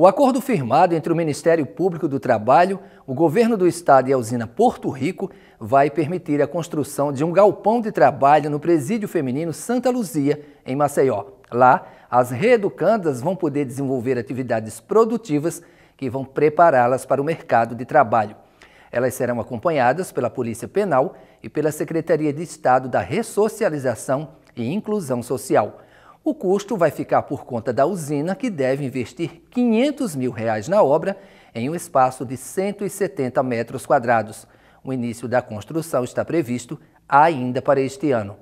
O acordo firmado entre o Ministério Público do Trabalho, o Governo do Estado e a usina Porto Rico vai permitir a construção de um galpão de trabalho no Presídio Feminino Santa Luzia, em Maceió. Lá, as reeducandas vão poder desenvolver atividades produtivas que vão prepará-las para o mercado de trabalho. Elas serão acompanhadas pela Polícia Penal e pela Secretaria de Estado da Ressocialização e Inclusão Social. O custo vai ficar por conta da usina, que deve investir 500 mil reais na obra em um espaço de 170 metros quadrados. O início da construção está previsto ainda para este ano.